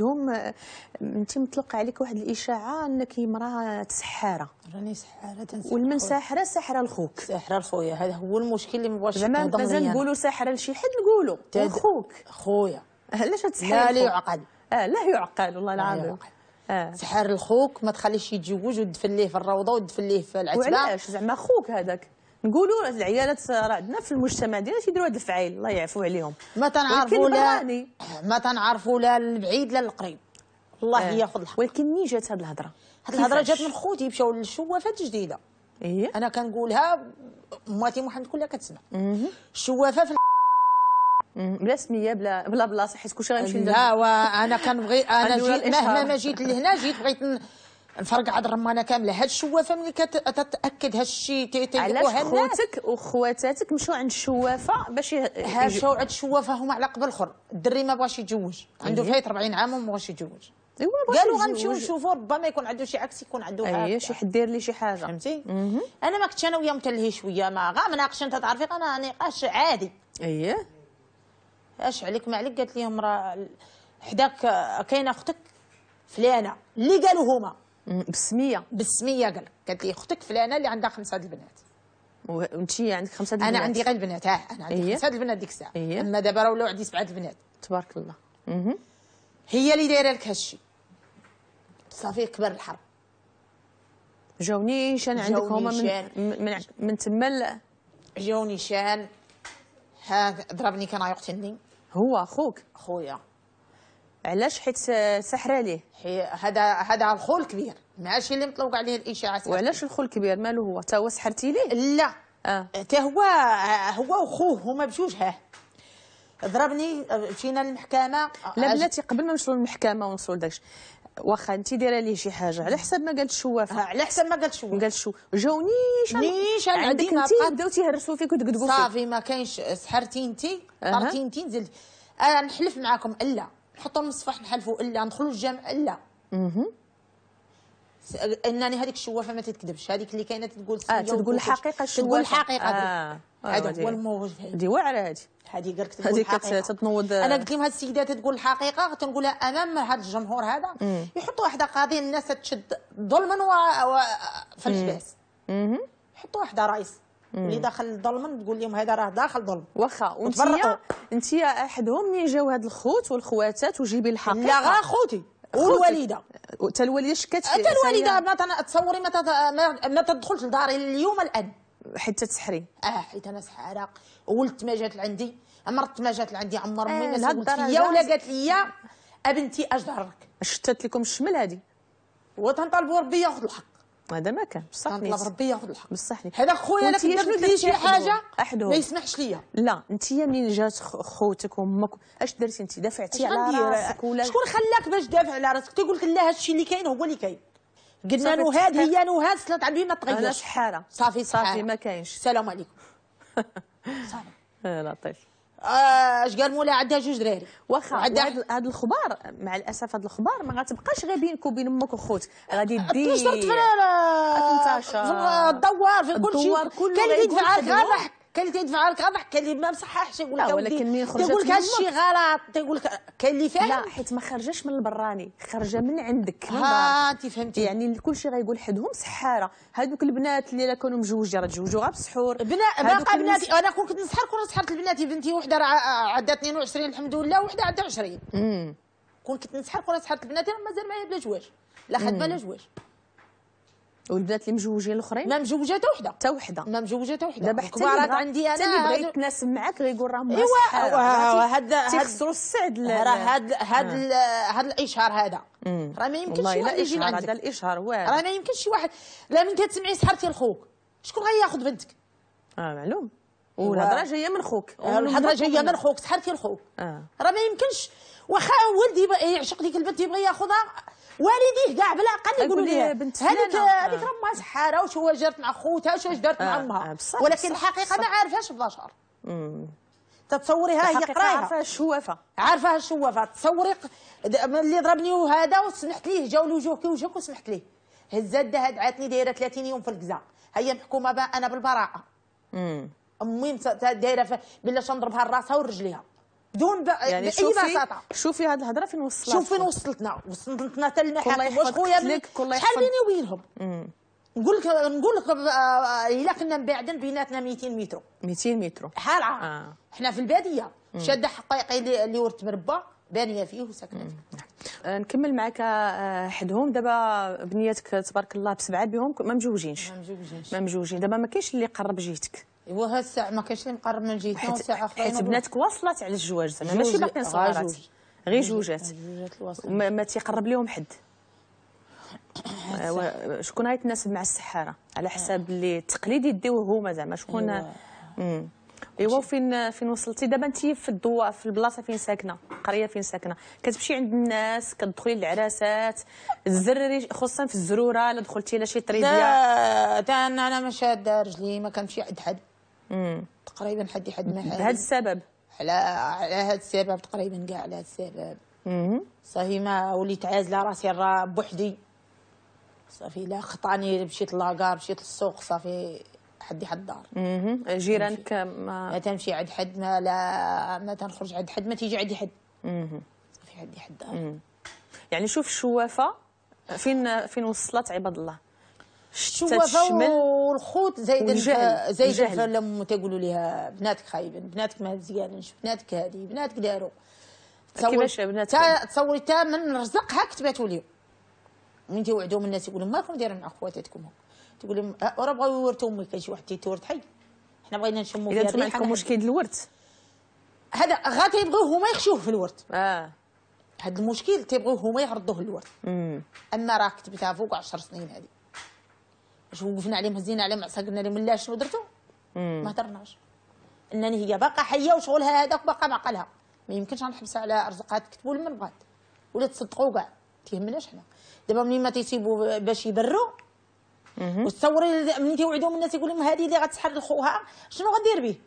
اليوم آه، انت متلقى عليك واحد الاشاعه انك امراه سحاره راني سحاره تنسحر والمن ساحره ساحره لخوك ساحره لخويا هذا هو المشكل اللي مباشر زعما مازال نقولوا ساحره لشي حد نقولوا لخوك خويا علاش آه، تسحر لا لا يعقل اه لا يعقل والله العظيم آه. سحر لخوك ما تخليش يتزوج وتدفن ليه في الروضه وتدفن ليه في العتبه وعلاش زعما خوك هذاك نقولوا العيالات عندنا في المجتمع ديالنا تيديروا هاد الفعايل الله يعفو عليهم ما تنعرفوا لا ما تنعرفوا لا البعيد لا القريب الله آه. ياخذ الحق ولكن ني جات هاد الهضره هاد الهضره جات من خوتي مشاو للشوافات الجديده إيه؟ انا كنقولها ماتي محمد كلها كتسمع الشوافه في بلا سميه بلا بلا بلاصه حيت كلشي غيمشي لا وانا كنبغي انا جيت مهما ما جيت لهنا جيت بغيت نفرق عاد الرمانه كامله هاد الشوافه ملي كتاكد الشيء تيقولوها علاش خوتك وخواتاتك مشوا عند الشوافه باش ها مشاو عند الشوافه هما على قبل الاخر الدري ما بغاش يتزوج عنده إيه. فايت 40 عام وما بغاش يتزوج ايوا قالوا غنمشيو نشوفوا ربما يكون عنده شي عكس يكون عنده إيه، هكا شي حد داير لي شي حاجه فهمتي انا ما كنتش انا وياه متلهي شويه ما غا مناقش انت تعرفي انا نقاش عادي اييه اش عليك ما عليك قالت لهم راه حداك كاينه اختك فلانه اللي قالوا هما بالسميه بالسميه قال قالت لي اختك فلانه اللي عندها خمسه البنات وانت عندك خمسه البنات انا عندي غير البنات اه انا عندي إيه؟ خمسه البنات ديك الساعه إيه؟ اما دابا راه ولاو عندي سبعه البنات تبارك الله مه. هي اللي دايره لك هادشي صافي كبر الحرب جاوني شان عندك هما من شان. من من تما جاوني شان ها ضربني كان يقتلني هو اخوك خويا علاش حيت سحر عليه هذا هذا الخول كبير ماشي اللي مطلوق عليه الاشاعات وعلاش الخول كبير ماله هو تا هو سحرتي ليه لا اه تا هو هو وخوه هما بجوج هاه ضربني مشينا للمحكمه لا بلاتي قبل ما نمشيو للمحكمه ونوصلوا لداكشي واخا انت دايره ليه شي حاجه على حسب ما قالت الشوافه آه، على حسب ما قالت الشوافه قالت شو جاوني نيشان نيشان عندك انت بداو تيهرسوا فيك وتقدقوا فيك صافي ما كاينش سحرتي انت طرتي انت انا آه، نحلف معاكم الا نحطهم المصفح نحلفوا الا ندخلوا الجامع الا انني هذيك الشوافه ما تتكذبش هذيك اللي كاينه تقول آه تقول الحقيقه الشوافه تقول الحقيقه آه. هذا آه، هو الموج هذه واعره هذه هذه قالك تقول الحقيقه تتنوض انا قلت لهم هاد السيده تقول الحقيقه تنقولها امام هاد الجمهور هذا يحطوا واحده قاضي الناس تشد ظلما و... و... اها يحط واحده رئيس اللي داخل الظلم تقول لهم هذا راه داخل ظلم واخا وانت انت احدهم منين جاو هاد الخوت والخواتات وجيبي الحقيقه لا غا خوتي والوالده حتى الوالده شكات حتى الوالده ما تصوري ما, ما تدخلش لداري اليوم الان حيت تسحري اه حيت انا سحاره ولدت ما جات لعندي مرت ما جات لعندي عمر امي آه، ما سولت فيا ولا قالت لي ابنتي اش ضرك شتت لكم الشمل هذه وتنطلبوا ربي ياخذ الحق هذا ما كان بصح كنطلب ربي ياخذ الحق بصحني هذا خويا انا كنت لي شي حاجه أحدو. ما يسمحش ليا لا انت منين جات خوتك وامك اش درتي انت دافعتي على راسك ولا شكون خلاك باش دافع على راسك تقول لك لا هذا الشيء اللي كاين هو اللي كاين قلنا له هذه هي نهاد سلات على ما تغيرش انا شحاره صافي صافي ما كاينش السلام عليكم صافي لطيف آه، اش قال مولا عندها جوج دراري واخا عندها هاد الخبار مع الاسف هاد الخبار ما غتبقاش غير بينك وبين امك وخوت غادي دي تنتشر تنتشر الدوار في كل شيء كان اللي يدفع غير حق كاين اللي تيدفع لك غضح كاين اللي ما مصححش يقول لك ولكن مين خرجت تيقول لك هادشي غلط تيقول لك كاين اللي فاهم لا حيت ما خرجاش من البراني خرجه من عندك ها انت فهمتي يعني كل شيء غيقول حدهم سحاره هادوك البنات اللي كانوا مجوجين راه تجوجوا غير بسحور بنا باقا بناتي انا كون كنت نسحر كون سحرت لبناتي بنتي وحده راه 22 الحمد لله وحده عندها 20 كون كنت نسحر كون سحرت لبناتي راه مازال معايا بلا جواج لا خدمه لا جواج والبنات اللي مجوجين الاخرين ما مجوجه حتى وحده حتى وحده ما مجوجه حتى وحده دابا حتى كبارات عندي انا اللي بغا يتناسب معاك غيقول راه ايوا هاد تيخسروا السعد راه هاد هاد هاد الاشهار هذا راه ما يمكنش شي واحد يجي عندك هذا الاشهار واعر راه ما يمكنش شي واحد لا من كتسمعي سحرتي لخوك شكون غياخذ بنتك اه معلوم والهضره جايه من خوك الهضره جايه من خوك آه، سحرتي لخوك آه. راه ما يمكنش واخا ولدي يعشق ديك البنت يبغي ياخذها والديه كاع بلا قد يقولوا لي هذيك هذيك راه سحاره وش هو جرت مع خوتها وش دارت مع آه، امها آه، ولكن الحقيقه ما عارفهاش تتصوري تتصوريها هي قرايه عارفه الشوافه عارفه الشوافه تصوري اللي ضربني وهذا وسمحت ليه جاو الوجوه كي وجهك وسمحت ليه هزات دهد عاتني دايره 30 يوم في الكزا هي محكومه انا بالبراءه امم امي دايره بلا نضربها راسها ورجليها دون بقى يعني باي بساطه شوفي هذه الهضره فين وصلت شوف فين وصلتنا وصلتنا حتى الناحيه واش خويا شحال بيني وبينهم نقول لك نقول لك آه، آه، الا كنا مبعدين بيناتنا 200 متر 200 متر حال آه. حنا في الباديه شاده حقيقي اللي ورت مربى بانيه فيه وساكنه فيه آه نكمل معك آه، حدهم دابا بنيتك تبارك الله بسبعه بهم ما مجوجينش ما مجوجينش ما مجوجين دابا ما كاينش اللي قرب جهتك الساعه ما كانش اللي مقرب من الجيتون ساعه أخرى حيت بناتك واصلات على الزواج زعما ماشي باقيين صغارات غير جوجات ما, ما تيقرب لهم حد آه، شكون غيتناسب مع السحاره على حساب اللي التقليد يديوه هما زعما شكون أيوة. ايوا فين فين وصلتي دابا انت في الدوار في البلاصه فين ساكنه القريه فين ساكنه كتمشي عند الناس كتدخلي للعراسات تزرري خصوصا في الزروره الا دخلتي لا شي طريبيه انا انا مش رجلي ما كنمشي عند حد امم تقريبا حد حد ما بهذا السبب على على هذا السبب تقريبا كاع على هذا السبب صافي ما وليت عازله راسي بوحدي صافي لا خطاني مشيت لاكار مشيت للسوق صافي حدي حد الدار جيرانك ما لا تمشي عند حد ما لا ما تنخرج عند حد ما تيجي عندي حد صافي عندي حد الدار يعني شوف الشوافه فين فين وصلت عباد الله الشوافه والخوت زايد زايد فلم تيقولوا لها بناتك خايبين بناتك ما مزيانينش بناتك هذه بناتك داروا كيفاش بناتك تصوري تا من رزقها كتباتوا لي من توعدهم الناس يقولوا مالكم دايرين مع خواتاتكم تقول لهم أه، راه بغاو يورثوا امي كان شي واحد تيتورث حي حنا بغينا نشموا فيها اذا عندكم مشكل الورث هذا غا تيبغيو هما يخشوه في الورث اه هذا المشكل تيبغيو هما يعرضوه للورث اما راه كتبتها فوق 10 سنين هذه اش وقفنا عليهم هزينا عليهم قلنا عليهم لا شنو درتو ما هضرناش انني هي باقا حيه وشغلها هذاك باقا معقلها ما يمكنش نحبسها على رزقها تكتبوا لمن بغات ولا تصدقوا كاع تيهمناش حنا دابا ملي ما تيسيبوا باش يبروا وتصوري ملي تيوعدهم الناس يقول لهم هذه اللي غتسحر لخوها شنو غدير به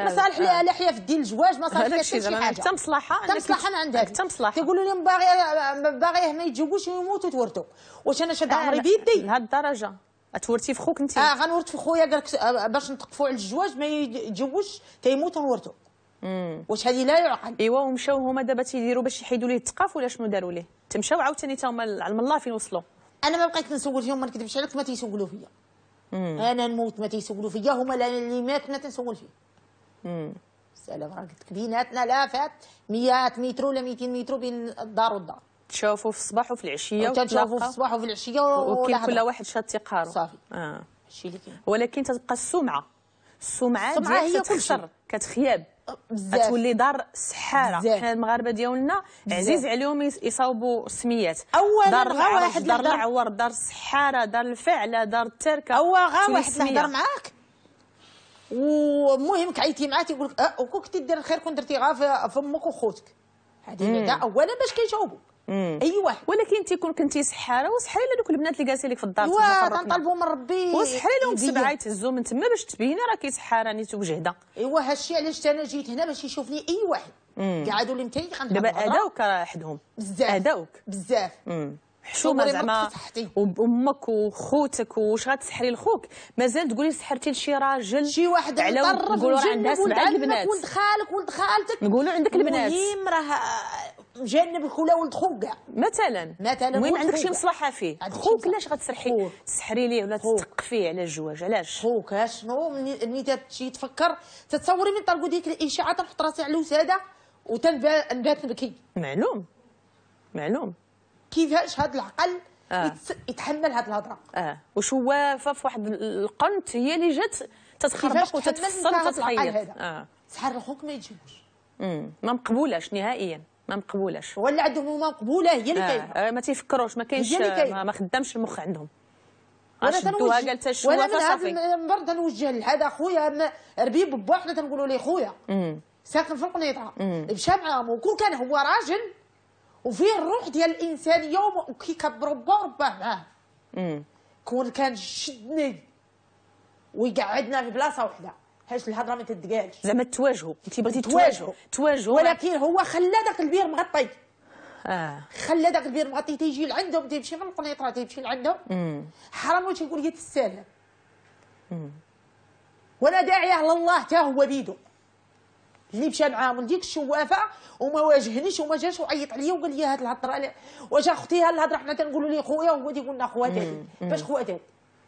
آه. مصالح لها حياه في ديال الزواج مصالح لها شي حاجه حتى مصلحه حتى مصلحه ما عندها حتى مصلحه تيقولوا لهم باغي باغيه ما يتزوجوش ويموتوا تورثوا واش انا شاد آه، عمري بيدي لهالدرجه تورثي في خوك انت اه غنورث في خويا قال لك آه، باش نتقفوا على الزواج ما يتزوجش كيموت نورثو واش هذه لا يعقل ايوا ومشاو هما دابا تيديروا باش يحيدوا ليه الثقاف ولا شنو داروا ليه تمشاو عاوتاني تا هما علم الله فين وصلوا انا ما بقيت نسول فيهم ما نكذبش عليك ما تيسولوا فيا انا نموت ما تيسولوا فيا هما اللي مات ما تنسول فيه سلام راه قلت لك بيناتنا فات 100 متر ولا 200 متر بين الدار والدار تشوفوا في الصباح وفي العشيه وتشوفوا في الصباح وفي العشيه وكل كل واحد شاد تيقارو صافي آه. هادشي اللي كاين ولكن تتبقى السمعه السمعه السمعه هي كتخسر كتخياب بزاف كتولي دار سحاره حنا المغاربه ديالنا عزيز عليهم يصاوبوا السميات اولا دار غا واحد دار العور دار السحاره دار الفعله دار التركه هو غا واحد تهضر معاك ومهم كعيتي معاه تيقول لك أه وكون كنتي دير الخير كون درتي غا في فمك وخوتك هذه اولا باش كيجاوبوك اي أيوة. واحد ولكن تيكون كنتي سحاره وسحري لهذوك البنات اللي جالسين لك في الدار واه تنطلبوا من ربي وسحري لهم سبعه يتهزوا من تما باش تبيني راكي سحاره نيت وجهده ايوا هادشي علاش انا جيت هنا باش يشوفني اي واحد قعدوا اللي متين دابا اداوك راه حدهم بزاف اداوك بزاف حشومه زعما وامك وخوتك واش غتسحري لخوك مازال تقولي سحرتي لشي راجل شي واحد على نقولوا عندها سبعه البنات ولد خالك ولد خالتك نقولوا عندك البنات المهم راه جانب خولا ولد خوك مثلا مثلا وين عندك شي مصلحه فيه خوك علاش غتسرحي تسحري ليه ولا تثقفيه على الزواج علاش خوك اشنو ملي شي تفكر تتصوري من طلقوا ديك الاشاعه تنحط راسي على الوساده وتنبات نبكي معلوم معلوم كيفاش هذا العقل آه. يتحمل هذه الهضره اه وشوافه في واحد القنت هي اللي جات تتخربق وتتفصل وتتعيط اه سحر الخوك ما امم ما مقبولاش نهائيا ما مقبولاش هو اللي عندهم ما مقبوله هي اللي آه. كاينه آه، ما تيفكروش ما كاينش ما خدامش المخ عندهم وانا تنوجه قالت شوفه صافي وانا من برد تنوجه لهذا خويا ربيب بوا حنا تنقولوا ليه خويا ساكن في القنيطره مشى معاهم وكون كان هو راجل وفيه الروح ديال الانسانيه وكيكبروا با رباه معاه كون كان شدني ويقعدنا في بلاصه وحده حيش الهضره ما تدقالش زعما تواجهوا انت بغيتي تواجهوا تواجهوا ولكن هو خلى داك البير مغطي اه خلى داك البير مغطي تيجي لعندهم تيمشي من القنيطره تيمشي لعندهم حرام تيقول لي تستاهل ولا داعيه لله حتى هو بيدو اللي مشى معاهم ديك الشوافه وما واجهنيش وما جاش وعيط عليا وقال لي هاد الهضره واش اختي هاد الهضره حنا تنقولوا لي خويا وهو تيقول لنا خواتي باش خواتي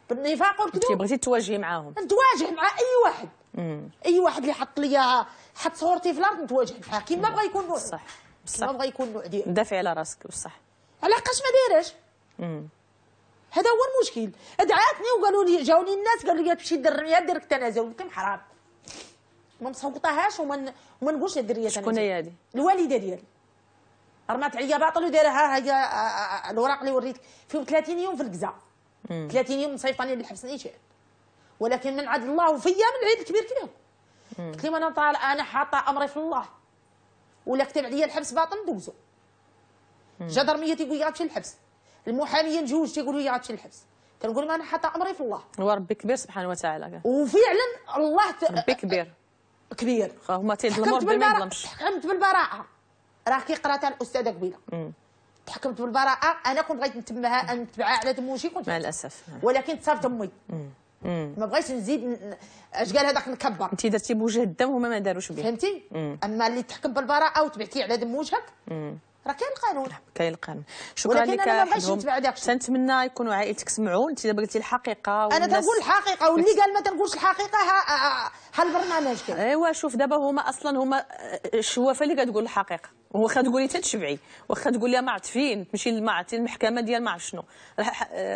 بالنفاق والكذوب انت بغيتي تواجهي معاهم نتواجه مع اي واحد مم. اي واحد اللي حط ليا حط صورتي في الارض نتواجه معاه كيما بغى يكون نوع صح كيما بغى يكون نوع ديالو دافع على راسك بصح علاقاش ما دايراش هذا هو المشكل دعاتني وقالوا لي جاوني الناس قالوا لي تمشي دير الرميه دير التنازل قلت لهم حرام ما مسوقطهاش وما وما نقولش دير الرميه شكون هي هذه الوالده ديالي رمات عليا باطل ها هي الوراق اللي وريتك فيهم 30 يوم في الكزا 30 يوم نصيفط عليه للحبس نيشان ولكن من عند الله وفيا من العيد الكبير كلهم قلت لهم انا طال انا حاطه امري في الله ولا كتب عليا الحبس باطل دوزو جدرميه تيقول لي غاتمشي الحبس المحاميه نجوج تيقول لي غاتمشي الحبس كنقول لهم انا حاطه امري في الله وربي كبير سبحانه وتعالى وفعلا الله ت... ربي كبير كبير هما تيظلموا ربي ما يظلمش حكمت بالبراءه راه كيقرا تاع الاستاذه قبيله تحكمت بالبراءه انا كنت بغيت نتبعها نتبعها على تموشي كنت مع الاسف نعم. ولكن تصرفت امي ما بغيتش نزيد اش قال هذاك نكبر انت درتي بوجه الدم وما ما داروش به فهمتي اما اللي تحكم بالبراءه وتبعتي على دم وجهك راه كاين القانون كاين القانون شكرا لك ولكن انا ما بغيتش نتبع داك تنتمنى يكونوا عائلتك سمعوا انت دابا قلتي الحقيقه انا تنقول الحقيقه واللي قال ما تنقولش الحقيقه ها البرنامج كاين ايوا شوف دابا هما اصلا هما الشوافه آه، اللي كتقول الحقيقه واخا تقولي تتشبعي واخا تقول ما عرفت فين تمشي ما عرفت المحكمه ديال ما عرفت شنو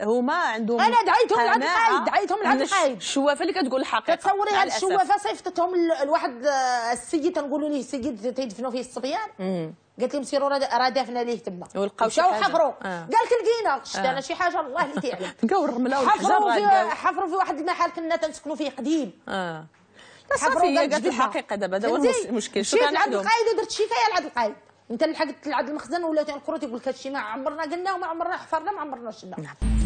هما عندهم انا دعيتهم لعبد الحايد دعيتهم لعبد الحايد الشوافه اللي كتقول الحقيقه تصوري هاد الشوافه صيفطتهم لواحد آه، السيد تنقولوا ليه السيد تيدفنوا فيه الصبيان قالت لهم سيروا راه دافنه ليه تما ولقاو شي حاجه حفروا آه. قال لك لقينا شفت آه. انا شي حاجه الله اللي تيعلم لقاو الرمله حفروا في واحد المحل كنا تنسكنوا فيه قديم آه. صافي هي قالت الحقيقه دابا هذا هو المشكل شكرا عبد القايد ودرت شفايه لعبد القايد انت لحقت لعبد المخزن ولا تنقرو تيقول لك هادشي ما عمرنا قلنا وما عمرنا حفرنا ما عمرنا شفنا نعم.